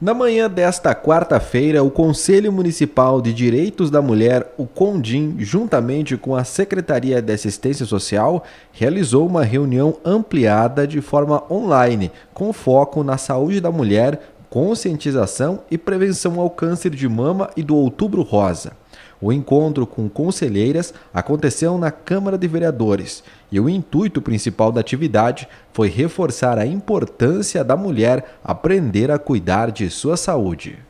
Na manhã desta quarta-feira, o Conselho Municipal de Direitos da Mulher, o CONDIM, juntamente com a Secretaria de Assistência Social, realizou uma reunião ampliada de forma online, com foco na saúde da mulher, conscientização e prevenção ao câncer de mama e do outubro rosa. O encontro com conselheiras aconteceu na Câmara de Vereadores e o intuito principal da atividade foi reforçar a importância da mulher aprender a cuidar de sua saúde.